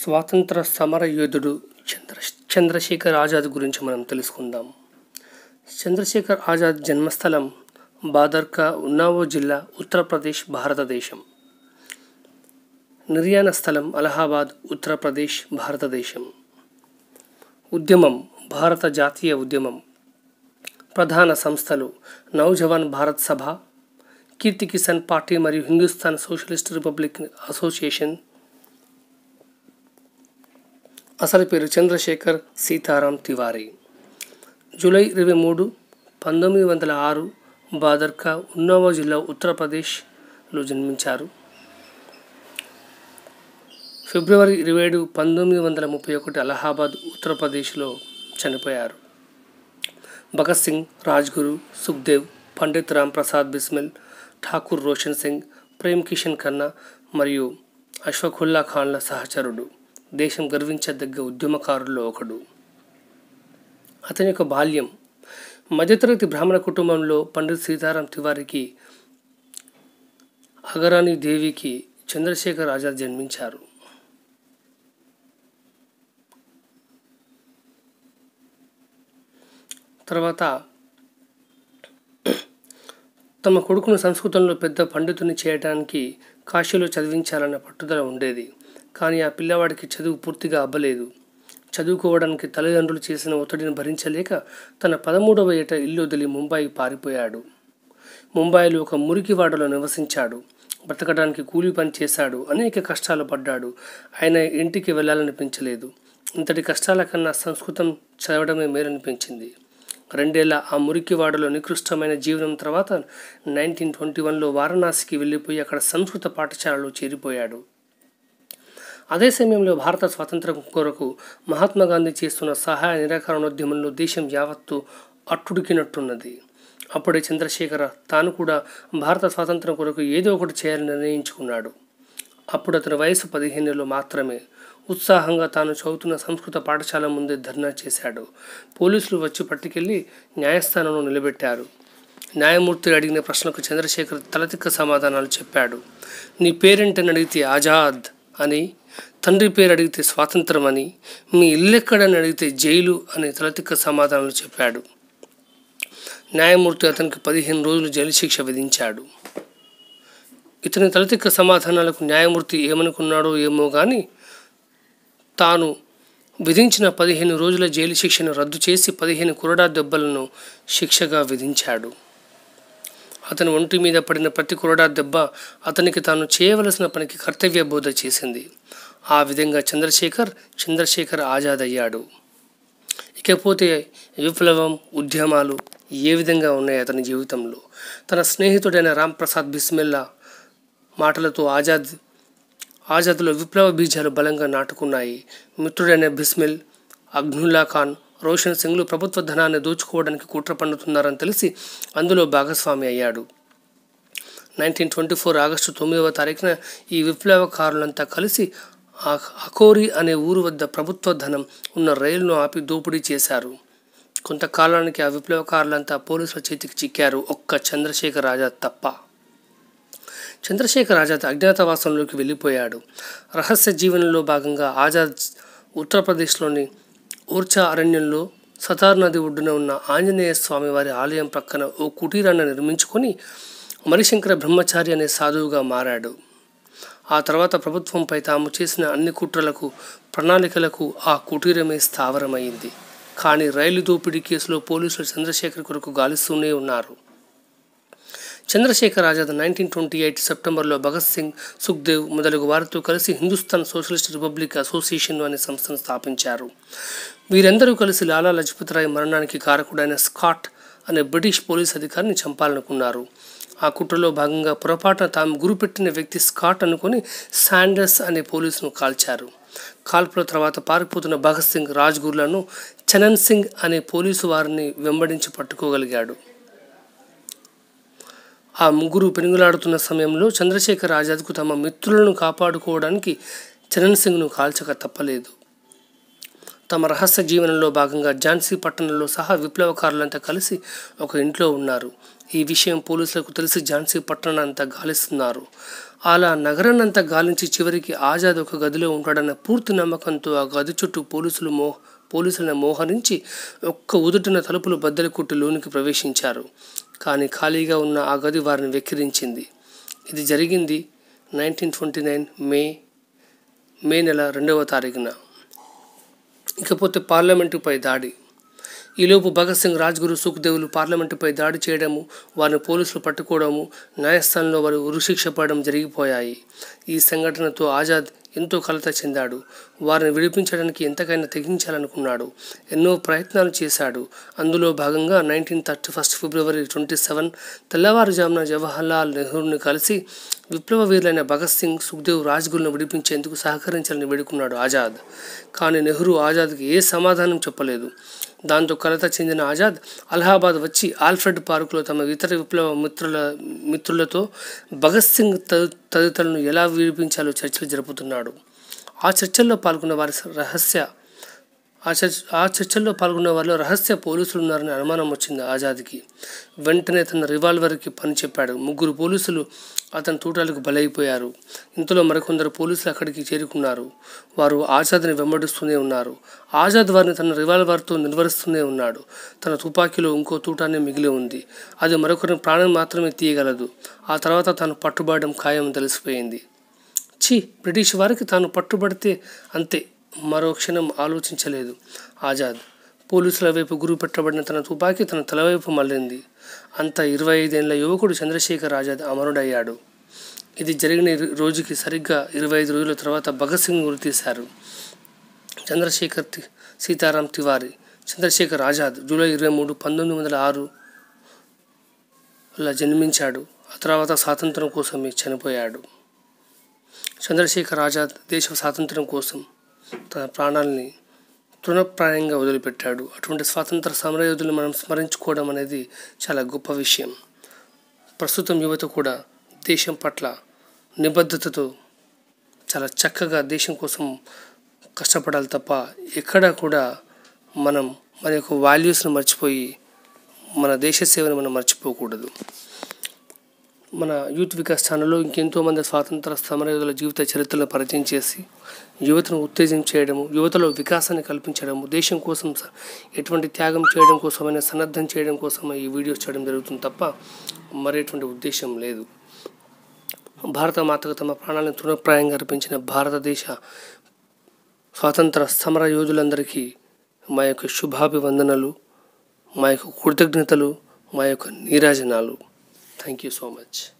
స్వాతంత్ర సమర యోధుడు చంద్ర చంద్రశేఖర్ ఆజాద్ గురించి మనం తెలుసుకుందాం చంద్రశేఖర్ ఆజాద్ జన్మస్థలం బాదర్కా ఉన్నావో జిల్లా ఉత్తరప్రదేశ్ భారతదేశం నిర్యాణ స్థలం అలహాబాద్ ఉత్తరప్రదేశ్ భారతదేశం ఉద్యమం భారత జాతీయ ఉద్యమం ప్రధాన సంస్థలు నవజవాన్ భారత్ సభ కీర్తి కిసాన్ పార్టీ మరియు హిందుస్థాన్ సోషలిస్ట్ రిపబ్లిక్ అసోసియేషన్ అసలు పేరు చంద్రశేఖర్ సీతారాం తివారీ జూలై ఇరవై మూడు పంతొమ్మిది వందల ఆరు బాదర్కా ఉన్నావా జిల్లా ఉత్తరప్రదేశ్లో జన్మించారు ఫిబ్రవరి ఇరవై ఏడు పంతొమ్మిది వందల ముప్పై ఒకటి అలహాబాద్ ఉత్తరప్రదేశ్లో చనిపోయారు భగత్ సింగ్ రాజ్గురు సుఖ్దేవ్ పండిత్ రామ్ ప్రసాద్ బిస్మిల్ ఠాకూర్ రోషన్ సింగ్ ప్రేమ్ కిషన్ ఖన్నా మరియు అశ్వఖుల్లా ఖాన్ల సహచరుడు దేశం గర్వించదగ్గ ఉద్యమకారుల్లో ఒకడు అతని యొక్క బాల్యం మధ్యతరగతి బ్రాహ్మణ కుటుంబంలో పండిత్ సీతారాం తివారికి అగరాని దేవికి చంద్రశేఖర్ ఆజాద్ జన్మించారు తర్వాత తమ కొడుకును సంస్కృతంలో పెద్ద పండితుని చేయడానికి కాశీలో చదివించాలన్న పట్టుదల ఉండేది కానీ ఆ పిల్లవాడికి చదువు పూర్తిగా అవ్వలేదు చదువుకోవడానికి తల్లిదండ్రులు చేసిన ఒత్తిడిని భరించలేక తన పదమూడవ ఏట ఇల్లు వదిలి ముంబాయి పారిపోయాడు ముంబాయిలో ఒక మురికివాడలో నివసించాడు బ్రతకడానికి కూలి పని చేశాడు అనేక కష్టాలు పడ్డాడు ఆయన ఇంటికి వెళ్ళాలనిపించలేదు ఇంతటి కష్టాల కన్నా సంస్కృతం చదవడమే మేలనిపించింది రెండేళ్ల ఆ మురికివాడలో నికృష్టమైన జీవనం తర్వాత నైన్టీన్ ట్వంటీ వన్లో వారణాసికి వెళ్ళిపోయి అక్కడ సంస్కృత పాఠశాలలో చేరిపోయాడు అదే సమయంలో భారత స్వాతంత్రం కొరకు మహాత్మా గాంధీ చేస్తున్న సహాయ నిరాకరణోద్యమంలో దేశం యావత్తు అట్టుడికినట్టున్నది అప్పుడే చంద్రశేఖర తాను కూడా భారత స్వాతంత్రం కొరకు ఏదో ఒకటి చేయాలని నిర్ణయించుకున్నాడు అప్పుడు అతని వయసు పదిహేనులో మాత్రమే ఉత్సాహంగా తాను చదువుతున్న సంస్కృత పాఠశాల ముందే ధర్నా చేశాడు పోలీసులు వచ్చి పట్టుకెళ్లి న్యాయస్థానంలో నిలబెట్టారు న్యాయమూర్తి అడిగిన ప్రశ్నకు చంద్రశేఖర్ తలతిక్క సమాధానాలు చెప్పాడు నీ పేరెంటని అడిగితే ఆజాద్ అని తండ్రి పేరు అడిగితే స్వాతంత్రం అని మీ ఇల్లెక్కడని అడిగితే జైలు అని తలతిక్క సమాధానాలు చెప్పాడు న్యాయమూర్తి అతనికి పదిహేను రోజులు జైలు శిక్ష విధించాడు ఇతని తలతిక్క సమాధానాలకు న్యాయమూర్తి ఏమనుకున్నాడో ఏమో కానీ తాను విధించిన పదిహేను రోజుల జైలు శిక్షను రద్దు చేసి పదిహేను కురడా దెబ్బలను శిక్షగా విధించాడు అతని ఒంటి మీద పడిన ప్రతి కురడా దెబ్బ అతనికి తాను చేయవలసిన పనికి కర్తవ్య బోధ చేసింది ఆ విధంగా చంద్రశేఖర్ చంద్రశేఖర్ ఆజాద్ అయ్యాడు ఇకపోతే విప్లవం ఉద్యమాలు ఏ విధంగా ఉన్నాయి అతని జీవితంలో తన స్నేహితుడైన రాంప్రసాద్ బిస్మిల్లా మాటలతో ఆజాద్ ఆజాద్లో విప్లవ బీజాలు బలంగా నాటుకున్నాయి మిత్రుడైన బిస్మిల్ అగ్నుల్లా ఖాన్ రోషన్ సింగ్లు ప్రభుత్వ ధనాన్ని దోచుకోవడానికి కుట్ర పన్నుతున్నారని తెలిసి అందులో భాగస్వామి అయ్యాడు నైన్టీన్ ట్వంటీ ఫోర్ ఆగస్టు తొమ్మిదవ తారీఖున ఈ విప్లవకారులంతా కలిసి అకోరి అనే ఊరు వద్ద ప్రభుత్వ ధనం ఉన్న రైలును ఆపి దోపిడీ చేశారు కొంతకాలానికి ఆ విప్లవకారులంతా పోలీసుల చేతికి చిక్కారు ఒక్క చంద్రశేఖర్ ఆజాద్ తప్ప చంద్రశేఖర్ ఆజాద్ అజ్ఞాతవాసంలోకి వెళ్ళిపోయాడు రహస్య జీవనంలో భాగంగా ఆజాద్ ఉత్తరప్రదేశ్లోని ఓర్చా అరణ్యంలో సతార్ నది ఒడ్డున ఉన్న ఆంజనేయ స్వామి వారి ఆలయం ప్రక్కన ఓ కుటీరాన్ని నిర్మించుకొని మరిశంకర బ్రహ్మచారి అనే సాధువుగా మారాడు ఆ తర్వాత ప్రభుత్వంపై తాము చేసిన అన్ని కుట్రలకు ప్రణాళికలకు ఆ కుటీరమే స్థావరమైంది కానీ రైలు దోపిడీ కేసులో పోలీసులు చంద్రశేఖర్ కొరకు గాలిస్తూనే ఉన్నారు Chandrashekhar Azad nineteen twenty eight సెప్టెంబర్లో భగత్ సింగ్ సుఖ్దేవ్ మొదలగు వారితో కలిసి హిందుస్థాన్ సోషలిస్ట్ రిపబ్లిక్ అసోసియేషన్ అనే సంస్థను స్థాపించారు వీరందరూ కలిసి లాలా లజపతిరాయ్ రాయ్ మరణానికి కారకుడైన స్కాట్ అనే బ్రిటిష్ పోలీస్ అధికారిని చంపాలనుకున్నారు ఆ కుట్రలో భాగంగా పొరపాటున తాము గురిపెట్టిన వ్యక్తి స్కాట్ అనుకుని శాండర్స్ అనే పోలీసును కాల్చారు కాల్పుల తర్వాత పారిపోతున్న భగత్ సింగ్ రాజ్గురులను చనన్ సింగ్ అనే పోలీసు వారిని వెంబడించి పట్టుకోగలిగాడు ఆ ముగ్గురు పెనుగులాడుతున్న సమయంలో చంద్రశేఖర్ ఆజాద్కు తమ మిత్రులను కాపాడుకోవడానికి చరణ్ సింగ్ను కాల్చక తప్పలేదు తమ రహస్య జీవనంలో భాగంగా ఝాన్సీ పట్టణంలో సహా విప్లవకారులంతా కలిసి ఒక ఇంట్లో ఉన్నారు ఈ విషయం పోలీసులకు తెలిసి ఝాన్సీ అంతా గాలిస్తున్నారు అలా నగరాన్నంతా గాలించి చివరికి ఆజాద్ ఒక గదిలో ఉంటాడన్న పూర్తి నమ్మకంతో ఆ గది చుట్టూ పోలీసులు మోహ పోలీసులను మోహరించి ఒక్క ఉదుటిన తలుపులు బద్దలు కొట్టి లోనికి ప్రవేశించారు కానీ ఖాళీగా ఉన్న ఆ గది వారిని వెక్కిరించింది ఇది జరిగింది nineteen twenty nine May May నెల రెండవ తారీఖున ఇకపోతే పార్లమెంటుపై దాడి ఈలోపు భగత్ సింగ్ రాజ్గురు సుఖ్దేవులు పార్లమెంటుపై దాడి చేయడము వారిని పోలీసులు పట్టుకోవడము న్యాయస్థానంలో వారు ఉరుశిక్ష పడడం జరిగిపోయాయి ఈ సంఘటనతో ఆజాద్ ఎంతో కలత చెందాడు వారిని విడిపించడానికి ఎంతకైనా తెగించాలనుకున్నాడు ఎన్నో ప్రయత్నాలు చేశాడు అందులో భాగంగా nineteen thirty first February twenty seven తెల్లవారుజామున జవహర్లాల్ నెహ్రూని కలిసి విప్లవ వీరులైన భగత్ సింగ్ సుఖ్దేవ్ రాజ్గురును విడిపించేందుకు సహకరించాలని వేడుకున్నాడు ఆజాద్ కానీ నెహ్రూ ఆజాద్కి ఏ సమాధానం చెప్పలేదు దాంతో కలత చెందిన ఆజాద్ అలహాబాద్ వచ్చి ఆల్ఫ్రెడ్ పార్కులో తమ ఇతర విప్లవ మిత్రుల మిత్రులతో భగత్ సింగ్ తదితరులను ఎలా విడిపించాలో చర్చలు జరుపుతున్నాడు ఆ చర్చల్లో పాల్గొన్న వారి రహస్య ఆ చర్చ ఆ చర్చల్లో పాల్గొన్న వారిలో రహస్య పోలీసులు ఉన్నారని అనుమానం వచ్చింది ఆజాద్కి వెంటనే తన రివాల్వర్కి పని చెప్పాడు ముగ్గురు పోలీసులు అతని తూటాలకు బలైపోయారు ఇంతలో మరికొందరు పోలీసులు అక్కడికి చేరుకున్నారు వారు ఆజాద్ని వెంబడిస్తూనే ఉన్నారు ఆజాద్ వారిని తన రివాల్వర్తో నిలవరుస్తూనే ఉన్నాడు తన తుపాకీలో ఇంకో తూటాన్ని మిగిలి ఉంది అది మరొకరిని ప్రాణం మాత్రమే తీయగలదు ఆ తర్వాత తాను పట్టుబడడం ఖాయం తెలిసిపోయింది ఛీ బ్రిటిష్ వారికి తాను పట్టుబడితే అంతే మరో క్షణం ఆలోచించలేదు ఆజాద్ పోలీసుల వైపు గురువు పెట్టబడిన తన తుపాకీ తన తలవైపు మళ్ళింది అంత ఇరవై ఐదేళ్ల యువకుడు చంద్రశేఖర్ ఆజాద్ అమరుడయ్యాడు ఇది జరిగిన రోజుకి సరిగ్గా ఇరవై ఐదు రోజుల తర్వాత భగత్ సింగ్ గురితీశారు చంద్రశేఖర్ సీతారాం తివారి చంద్రశేఖర్ ఆజాద్ జూలై ఇరవై మూడు పంతొమ్మిది వందల ఆరు అలా జన్మించాడు ఆ తర్వాత స్వాతంత్రం కోసమే చనిపోయాడు చంద్రశేఖర్ ఆజాద్ దేశ స్వాతంత్రం కోసం తన ప్రాణాల్ని తృణప్రాయంగా వదిలిపెట్టాడు అటువంటి స్వాతంత్ర సమరయోధులు మనం స్మరించుకోవడం అనేది చాలా గొప్ప విషయం ప్రస్తుతం యువత కూడా దేశం పట్ల నిబద్ధతతో చాలా చక్కగా దేశం కోసం కష్టపడాలి తప్ప ఎక్కడా కూడా మనం మన యొక్క వాల్యూస్ను మర్చిపోయి మన దేశ సేవను మనం మర్చిపోకూడదు మన యూత్ వికాస్ ఛానల్లో ఇంకెంతోమంది స్వాతంత్ర సమరయోధుల జీవిత చరిత్రను పరిచయం చేసి యువతను ఉత్తేజం చేయడము యువతలో వికాసాన్ని కల్పించడము దేశం కోసం ఎటువంటి త్యాగం చేయడం కోసమైనా సన్నద్ధం చేయడం కోసమే ఈ వీడియోస్ చేయడం జరుగుతుంది తప్ప మరేటువంటి ఉద్దేశం లేదు భారత మాతకు తమ ప్రాణాలను తృణప్రాయంగా అర్పించిన భారతదేశ స్వాతంత్ర సమర యోధులందరికీ మా యొక్క శుభాభివందనలు మా యొక్క కృతజ్ఞతలు మా యొక్క నీరాజనాలు Thank you so much.